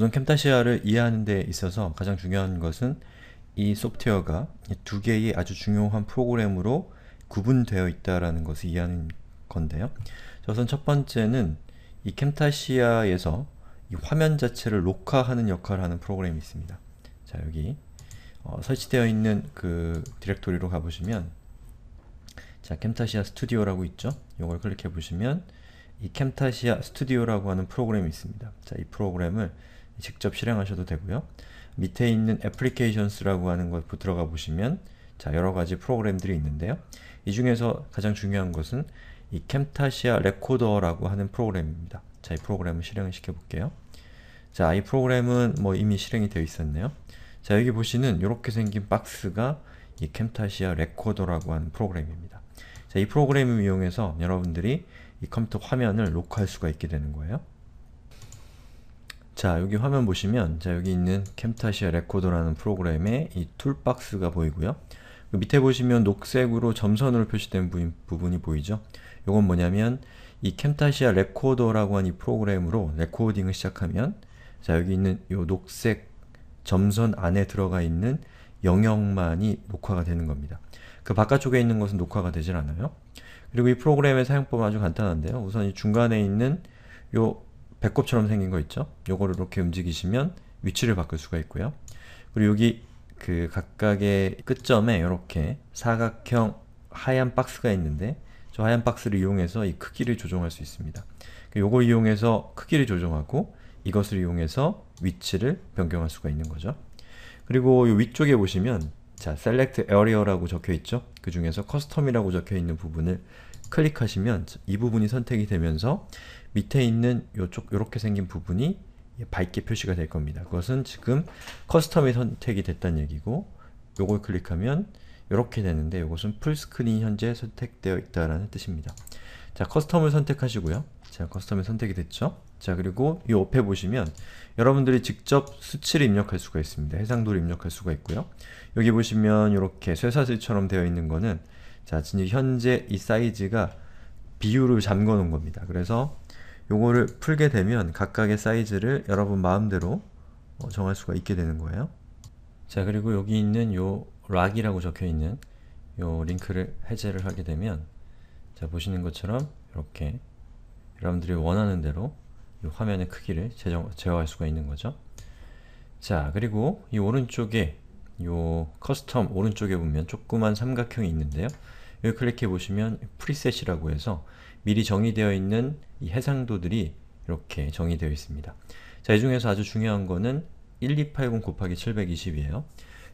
우선 캠타시아를 이해하는 데 있어서 가장 중요한 것은 이 소프트웨어가 두 개의 아주 중요한 프로그램으로 구분되어 있다는 것을 이해하는 건데요. 우선 첫 번째는 이 캠타시아에서 이 화면 자체를 녹화하는 역할을 하는 프로그램이 있습니다. 자 여기 어, 설치되어 있는 그 디렉토리로 가보시면 자 캠타시아 스튜디오라고 있죠? 이걸 클릭해 보시면 이 캠타시아 스튜디오라고 하는 프로그램이 있습니다. 자이 프로그램을 직접 실행하셔도 되고요. 밑에 있는 applications라고 하는 곳 들어가 보시면 자 여러가지 프로그램들이 있는데요. 이 중에서 가장 중요한 것은 이 캠타시아 레코더라고 하는 프로그램입니다. 자, 이 프로그램을 실행을 시켜볼게요. 자, 이 프로그램은 뭐 이미 실행이 되어 있었네요. 자, 여기 보시는 이렇게 생긴 박스가 이 캠타시아 레코더라고 하는 프로그램입니다. 자, 이 프로그램을 이용해서 여러분들이 이 컴퓨터 화면을 녹화할 수가 있게 되는 거예요. 자 여기 화면 보시면 자 여기 있는 캠타시아 레코더라는 프로그램의 이 툴박스가 보이고요. 그 밑에 보시면 녹색으로 점선으로 표시된 부 부분이 보이죠? 이건 뭐냐면 이 캠타시아 레코더라고 하는 이 프로그램으로 레코딩을 시작하면 자 여기 있는 이 녹색 점선 안에 들어가 있는 영역만이 녹화가 되는 겁니다. 그 바깥쪽에 있는 것은 녹화가 되질 않아요. 그리고 이 프로그램의 사용법은 아주 간단한데요. 우선 이 중간에 있는 요 배꼽처럼 생긴 거 있죠? 요거를 이렇게 움직이시면 위치를 바꿀 수가 있고요. 그리고 여기 그 각각의 끝점에 이렇게 사각형 하얀 박스가 있는데 저 하얀 박스를 이용해서 이 크기를 조정할 수 있습니다. 그 요걸 이용해서 크기를 조정하고 이것을 이용해서 위치를 변경할 수가 있는 거죠. 그리고 이 위쪽에 보시면 자, select area라고 적혀있죠? 그 중에서 custom이라고 적혀있는 부분을 클릭하시면 이 부분이 선택이 되면서 밑에 있는 요쪽 요렇게 생긴 부분이 밝게 표시가 될 겁니다. 그것은 지금 커스텀이 선택이 됐다는 얘기고 요걸 클릭하면 이렇게 되는데 이것은 풀스크린이 현재 선택되어 있다라는 뜻입니다. 자, 커스텀을 선택하시고요. 자, 커스텀이 선택이 됐죠? 자, 그리고 이 옆에 보시면 여러분들이 직접 수치를 입력할 수가 있습니다. 해상도를 입력할 수가 있고요. 여기 보시면 이렇게 쇠사슬처럼 되어 있는 거는 자, 지금 현재 이 사이즈가 비율을 잠궈 놓은 겁니다. 그래서 요거를 풀게 되면 각각의 사이즈를 여러분 마음대로 어, 정할 수가 있게 되는 거예요. 자 그리고 여기 있는 요 락이라고 적혀있는 요 링크를 해제를 하게 되면 자 보시는 것처럼 이렇게 여러분들이 원하는 대로 화면의 크기를 제정, 제어할 수가 있는 거죠. 자 그리고 이 오른쪽에 요 커스텀 오른쪽에 보면 조그만 삼각형이 있는데요. 여기 클릭해 보시면 프리셋이라고 해서 미리 정의되어 있는 이 해상도들이 이렇게 정의되어 있습니다. 자, 이 중에서 아주 중요한 거는 1280 곱하기 720이에요.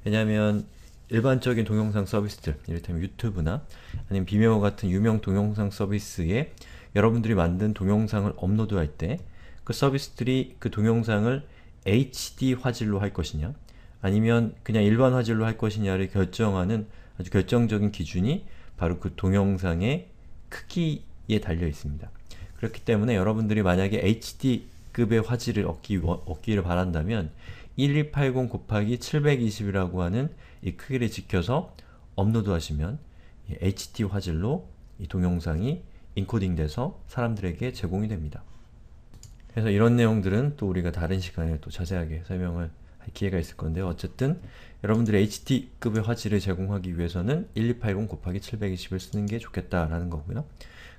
왜냐하면 일반적인 동영상 서비스들, 이를테면 유튜브나 아니면 비메오 같은 유명 동영상 서비스에 여러분들이 만든 동영상을 업로드할 때 그 서비스들이 그 동영상을 HD 화질로 할 것이냐 아니면 그냥 일반 화질로 할 것이냐를 결정하는 아주 결정적인 기준이 바로 그 동영상의 크기에 달려 있습니다. 그렇기 때문에 여러분들이 만약에 HD급의 화질을 얻기, 얻기를 바란다면 1180 곱하기 720이라고 하는 이 크기를 지켜서 업로드 하시면 HD 화질로 이 동영상이 인코딩돼서 사람들에게 제공이 됩니다. 그래서 이런 내용들은 또 우리가 다른 시간에 또 자세하게 설명을 기회가 있을 건데 어쨌든 여러분들의 HT급의 화질을 제공하기 위해서는 1280 곱하기 720을 쓰는 게 좋겠다라는 거고요.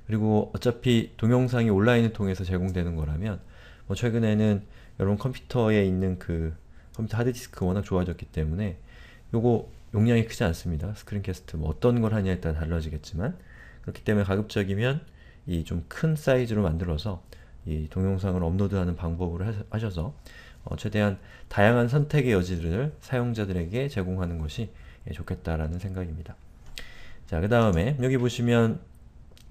그리고 어차피 동영상이 온라인을 통해서 제공되는 거라면 뭐 최근에는 여러분 컴퓨터에 있는 그 컴퓨터 하드디스크 워낙 좋아졌기 때문에 요거 용량이 크지 않습니다. 스크린캐스트 뭐 어떤 걸 하냐에 따라 달라지겠지만 그렇기 때문에 가급적이면 이 좀 큰 사이즈로 만들어서 이 동영상을 업로드하는 방법으로 하셔서 어, 최대한 다양한 선택의 여지를 사용자들에게 제공하는 것이 예, 좋겠다라는 생각입니다. 자, 그 다음에 여기 보시면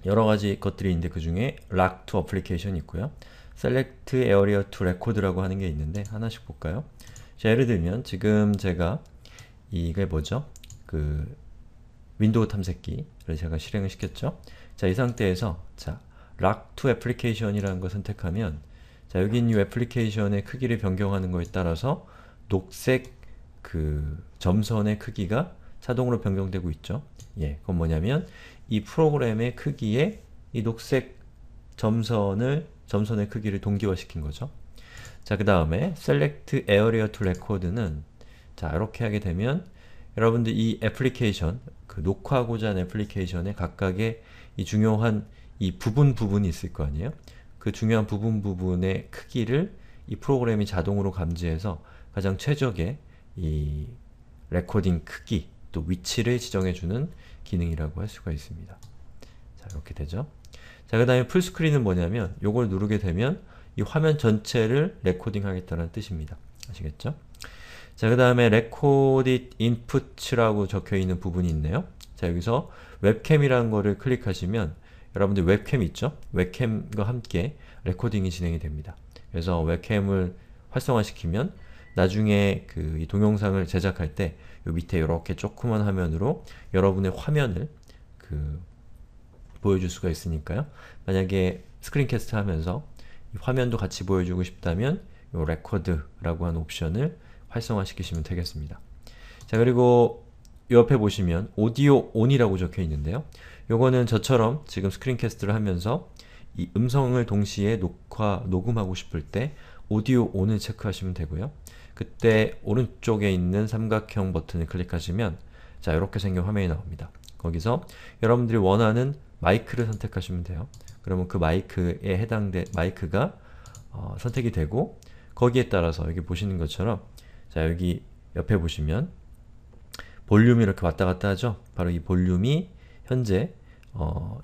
여러가지 것들이 있는데 그 중에 Lock to Application 있고요. Select Area to Record라고 하는 게 있는데 하나씩 볼까요? 자, 예를 들면 지금 제가 이게 뭐죠? 그 윈도우 탐색기를 제가 실행을 시켰죠? 자, 이 상태에서 자, Lock to Application이라는 걸 선택하면 자, 여기 있는 이 애플리케이션의 크기를 변경하는 것에 따라서 녹색 그 점선의 크기가 자동으로 변경되고 있죠. 예, 그건 뭐냐면 이 프로그램의 크기에 이 녹색 점선을 점선의 크기를 동기화시킨 거죠. 자, 그 다음에 select area to record는 자, 이렇게 하게 되면 여러분들 이 애플리케이션, 그 녹화하고자 하는 애플리케이션에 각각의 이 중요한 이 부분 부분이 있을 거 아니에요? 그 중요한 부분 부분의 크기를 이 프로그램이 자동으로 감지해서 가장 최적의 이 레코딩 크기 또 위치를 지정해주는 기능이라고 할 수가 있습니다. 자 이렇게 되죠. 자그 다음에 풀스크린은 뭐냐면 요걸 누르게 되면 이 화면 전체를 레코딩 하겠다는 뜻입니다. 아시겠죠? 자, 그 다음에 레코디 인풋이라고 적혀있는 부분이 있네요. 자, 여기서 웹캠이라는 거를 클릭하시면 여러분들 웹캠 있죠? 웹캠과 함께 레코딩이 진행이 됩니다. 그래서 웹캠을 활성화시키면 나중에 그 동영상을 제작할 때요 밑에 이렇게 조그만 화면으로 여러분의 화면을 그 보여줄 수가 있으니까요. 만약에 스크린캐스트 하면서 화면도 같이 보여주고 싶다면 요 레코드라고 하는 옵션을 활성화시키시면 되겠습니다. 자 그리고 옆에 보시면 오디오 온이라고 적혀 있는데요. 요거는 저처럼 지금 스크린캐스트를 하면서 이 음성을 동시에 녹화, 녹음하고 싶을 때 오디오 온을 체크하시면 되고요. 그때 오른쪽에 있는 삼각형 버튼을 클릭하시면 자 이렇게 생긴 화면이 나옵니다. 거기서 여러분들이 원하는 마이크를 선택하시면 돼요. 그러면 그 마이크에 해당된 마이크가 어, 선택이 되고 거기에 따라서 여기 보시는 것처럼 자 여기 옆에 보시면 볼륨이 이렇게 왔다갔다 하죠? 바로 이 볼륨이 현재 어,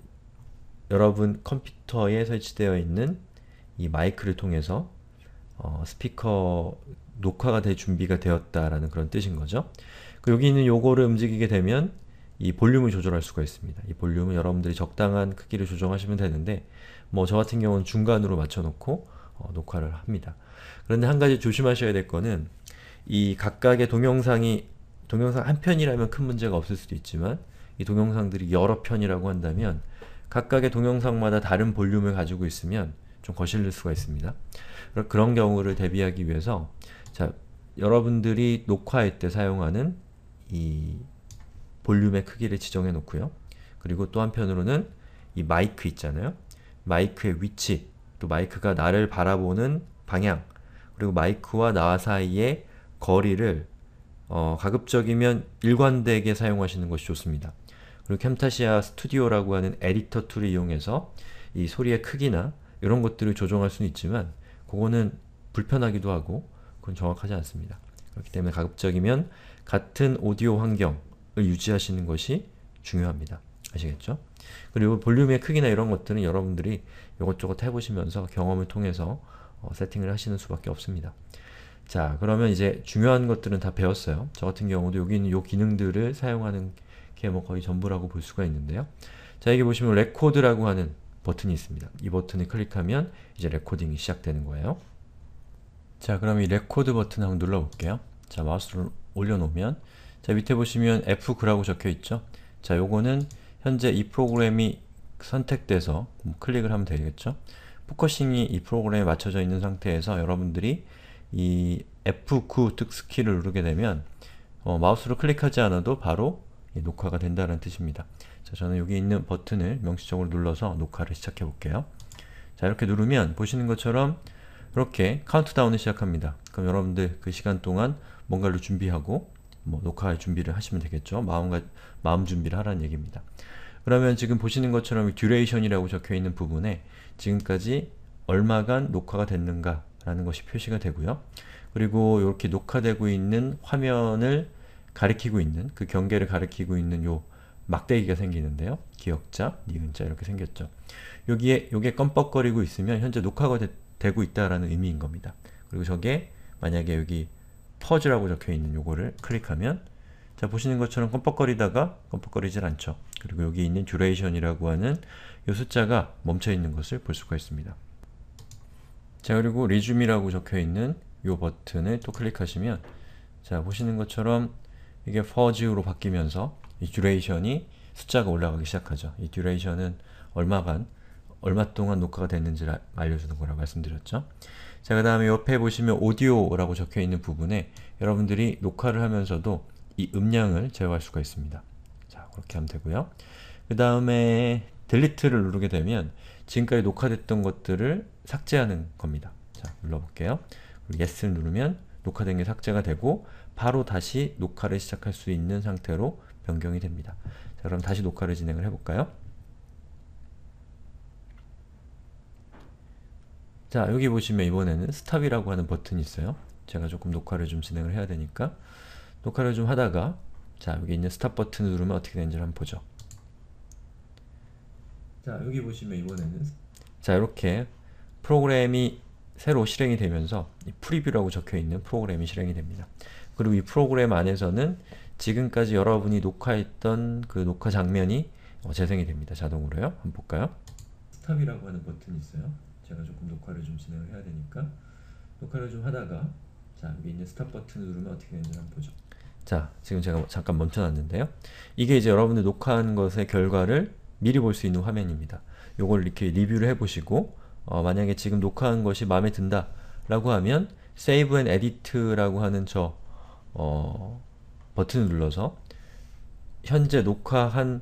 여러분 컴퓨터에 설치되어 있는 이 마이크를 통해서 어, 스피커 녹화가 될 준비가 되었다라는 그런 뜻인 거죠. 여기 있는 요거를 움직이게 되면 이 볼륨을 조절할 수가 있습니다. 이 볼륨은 여러분들이 적당한 크기를 조정하시면 되는데 뭐 저 같은 경우는 중간으로 맞춰놓고 어, 녹화를 합니다. 그런데 한 가지 조심하셔야 될 거는 이 각각의 동영상이 동영상 한 편이라면 큰 문제가 없을 수도 있지만 이 동영상들이 여러 편이라고 한다면 각각의 동영상마다 다른 볼륨을 가지고 있으면 좀거실릴 수가 있습니다. 그런 경우를 대비하기 위해서 자 여러분들이 녹화할 때 사용하는 이 볼륨의 크기를 지정해 놓고요. 그리고 또 한편으로는 이 마이크 있잖아요. 마이크의 위치, 또 마이크가 나를 바라보는 방향, 그리고 마이크와 나 사이의 거리를 어, 가급적이면 일관되게 사용하시는 것이 좋습니다. 그리고 캠타시아 스튜디오라고 하는 에디터 툴을 이용해서 이 소리의 크기나 이런 것들을 조정할 수는 있지만 그거는 불편하기도 하고 그건 정확하지 않습니다. 그렇기 때문에 가급적이면 같은 오디오 환경을 유지하시는 것이 중요합니다. 아시겠죠? 그리고 볼륨의 크기나 이런 것들은 여러분들이 이것저것 해보시면서 경험을 통해서 어, 세팅을 하시는 수밖에 없습니다. 자 그러면 이제 중요한 것들은 다 배웠어요. 저 같은 경우도 여기 있는 이 기능들을 사용하는 이게 뭐 거의 전부라고 볼 수가 있는데요. 자 여기 보시면 레코드라고 하는 버튼이 있습니다. 이 버튼을 클릭하면 이제 레코딩이 시작되는 거예요. 자 그럼 이 레코드 버튼 을 한번 눌러볼게요. 자 마우스를 올려놓으면 자 밑에 보시면 F9라고 적혀있죠? 자 요거는 현재 이 프로그램이 선택돼서 뭐 클릭을 하면 되겠죠? 포커싱이 이 프로그램에 맞춰져 있는 상태에서 여러분들이 이 F9 특스키를 누르게 되면 어, 마우스로 클릭하지 않아도 바로 예, 녹화가 된다는 뜻입니다. 자, 저는 여기 있는 버튼을 명시적으로 눌러서 녹화를 시작해 볼게요. 자, 이렇게 누르면 보시는 것처럼 이렇게 카운트다운을 시작합니다. 그럼 여러분들 그 시간 동안 뭔가를 준비하고 뭐 녹화할 준비를 하시면 되겠죠. 마음과 마음 준비를 하라는 얘기입니다. 그러면 지금 보시는 것처럼 듀레이션이라고 적혀있는 부분에 지금까지 얼마간 녹화가 됐는가 라는 것이 표시가 되고요. 그리고 이렇게 녹화되고 있는 화면을 가리키고 있는 그 경계를 가리키고 있는 요 막대기가 생기는데요. 기억자, 니은자 네 이렇게 생겼죠. 여기에 요게 껌뻑거리고 있으면 현재 녹화가 되, 고 있다라는 의미인 겁니다. 그리고 저게 만약에 여기 퍼즈라고 적혀있는 요거를 클릭하면 자 보시는 것처럼 껌뻑거리다가 껌뻑거리질 않죠. 그리고 여기 있는 duration이라고 하는 요 숫자가 멈춰있는 것을 볼 수가 있습니다. 자 그리고 resume이라고 적혀있는 요 버튼을 또 클릭하시면 자 보시는 것처럼 이게 for으로 바뀌면서 이 듀레이션이 숫자가 올라가기 시작하죠. 이 듀레이션은 얼마간 얼마 동안 녹화가 됐는지를 알려주는 거라고 말씀드렸죠. 자, 그 다음에 옆에 보시면 오디오라고 적혀있는 부분에 여러분들이 녹화를 하면서도 이 음량을 제어할 수가 있습니다. 자, 그렇게 하면 되고요. 그 다음에 델리트를 누르게 되면 지금까지 녹화됐던 것들을 삭제하는 겁니다. 자, 눌러볼게요. 그리고 yes를 누르면 녹화된 게 삭제가 되고 바로 다시 녹화를 시작할 수 있는 상태로 변경이 됩니다. 자, 그럼 다시 녹화를 진행을 해볼까요? 자, 여기 보시면 이번에는 스탑이라고 하는 버튼이 있어요. 제가 조금 녹화를 좀 진행을 해야 되니까 녹화를 좀 하다가 자, 여기 있는 스탑 버튼을 누르면 어떻게 되는지 한번 보죠. 자, 여기 보시면 이번에는 자, 이렇게 프로그램이 새로 실행이 되면서 프리뷰라고 적혀있는 프로그램이 실행이 됩니다. 그리고 이 프로그램 안에서는 지금까지 여러분이 녹화했던 그 녹화 장면이 어, 재생이 됩니다. 자동으로요. 한번 볼까요? 스탑이라고 하는 버튼이 있어요. 제가 조금 녹화를 좀 진행을 해야 되니까 녹화를 좀 하다가 자 여기 있는 스탑 버튼 누르면 어떻게 되는지 한번 보죠. 자 지금 제가 잠깐 멈춰놨는데요. 이게 이제 여러분들 녹화한 것의 결과를 미리 볼 수 있는 화면입니다. 요걸 이렇게 리뷰를 해보시고 어, 만약에 지금 녹화한 것이 마음에 든다 라고 하면 Save and Edit라고 하는 저 어, 버튼을 눌러서 현재 녹화한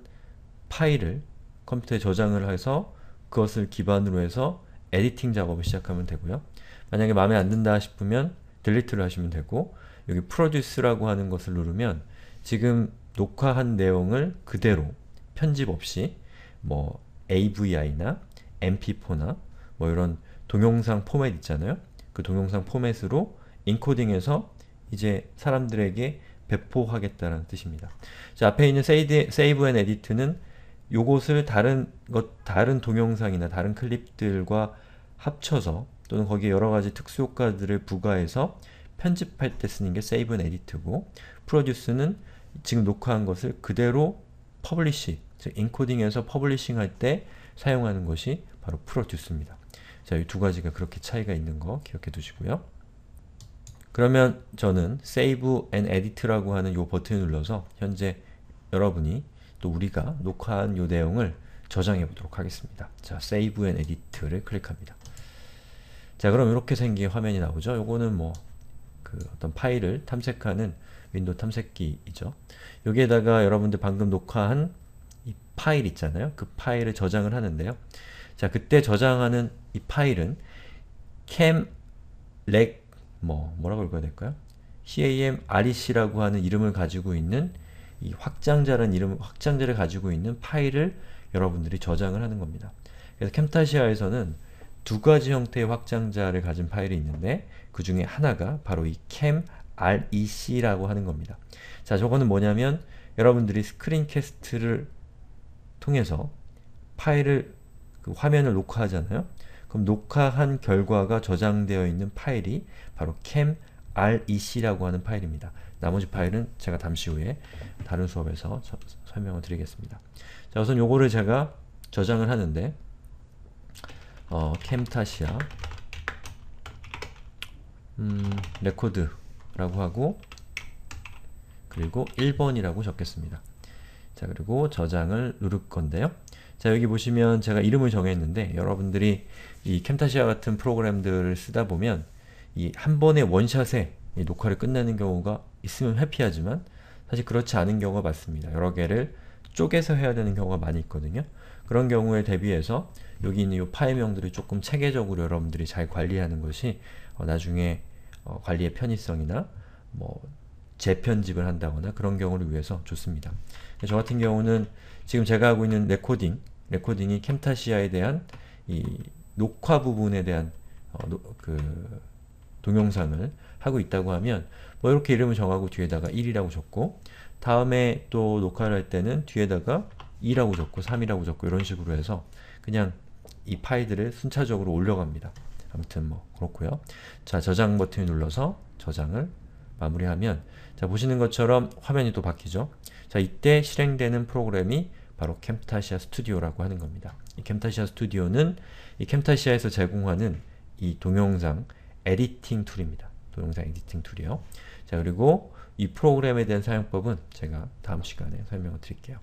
파일을 컴퓨터에 저장을 해서 그것을 기반으로 해서 에디팅 작업을 시작하면 되고요. 만약에 마음에 안 든다 싶으면 딜리트를 하시면 되고 여기 프로듀스라고 하는 것을 누르면 지금 녹화한 내용을 그대로 편집 없이 뭐 AVI나 MP4나 뭐 이런 동영상 포맷 있잖아요. 그 동영상 포맷으로 인코딩해서 이제 사람들에게 배포하겠다는 뜻입니다. 자, 앞에 있는 세이드, Save and Edit는 요것을 다른 것 다른 동영상이나 다른 클립들과 합쳐서 또는 거기에 여러가지 특수효과들을 부과해서 편집할 때 쓰는 게 Save and Edit고 Produce는 지금 녹화한 것을 그대로 퍼블리시, 즉 인코딩에서 퍼블리싱 할때 사용하는 것이 바로 프로듀스입니다. 자, 이 두 가지가 그렇게 차이가 있는 거 기억해 두시고요. 그러면 저는 Save and Edit라고 하는 요 버튼을 눌러서 현재 여러분이 또 우리가 녹화한 요 내용을 저장해 보도록 하겠습니다. 자, Save and Edit를 클릭합니다. 자, 그럼 이렇게 생긴 화면이 나오죠? 요거는 뭐 그 어떤 파일을 탐색하는 윈도우 탐색기이죠. 여기에다가 여러분들 방금 녹화한 이 파일 있잖아요. 그 파일을 저장을 하는데요. 자, 그때 저장하는 이 파일은 cam reg 뭐 뭐라고 읽어야 될까요? camrec라고 하는 이름을 가지고 있는 이 확장자라는 이름 확장자를 가지고 있는 파일을 여러분들이 저장을 하는 겁니다. 그래서 캠타시아에서는 두 가지 형태의 확장자를 가진 파일이 있는데 그 중에 하나가 바로 이 camrec라고 하는 겁니다. 자, 저거는 뭐냐면 여러분들이 스크린캐스트를 통해서 파일을 그 화면을 녹화하잖아요. 그럼 녹화한 결과가 저장되어 있는 파일이 바로 cam.rec라고 하는 파일입니다. 나머지 파일은 제가 잠시 후에 다른 수업에서 서, 설명을 드리겠습니다. 자 우선 요거를 제가 저장을 하는데 어, 캠타시아 음, 레코드라고 하고 그리고 1번이라고 적겠습니다. 자 그리고 저장을 누를 건데요. 자 여기 보시면 제가 이름을 정했는데 여러분들이 이 캠타시아 같은 프로그램들을 쓰다 보면 이 한 번의 원샷에 이 녹화를 끝내는 경우가 있으면 회피하지만 사실 그렇지 않은 경우가 많습니다. 여러 개를 쪼개서 해야 되는 경우가 많이 있거든요. 그런 경우에 대비해서 여기 있는 이 파일명들을 조금 체계적으로 여러분들이 잘 관리하는 것이 어, 나중에 어, 관리의 편의성이나 뭐 재편집을 한다거나 그런 경우를 위해서 좋습니다. 저 같은 경우는 지금 제가 하고 있는 레코딩 레코딩이 캠타시아에 대한 이 녹화 부분에 대한 어, 노, 그 동영상을 하고 있다고 하면 뭐 이렇게 이름을 정하고 뒤에다가 1이라고 적고 다음에 또 녹화를 할 때는 뒤에다가 2라고 적고 3이라고 적고 이런 식으로 해서 그냥 이 파일들을 순차적으로 올려갑니다. 아무튼 뭐 그렇고요. 자 저장 버튼을 눌러서 저장을 마무리하면 자 보시는 것처럼 화면이 또 바뀌죠. 자 이때 실행되는 프로그램이 바로 캠타시아 스튜디오라고 하는 겁니다. 이 캠타시아 스튜디오는 이 캠타시아에서 제공하는 이 동영상 에디팅 툴입니다. 동영상 에디팅 툴이요. 자 그리고 이 프로그램에 대한 사용법은 제가 다음 시간에 설명을 드릴게요.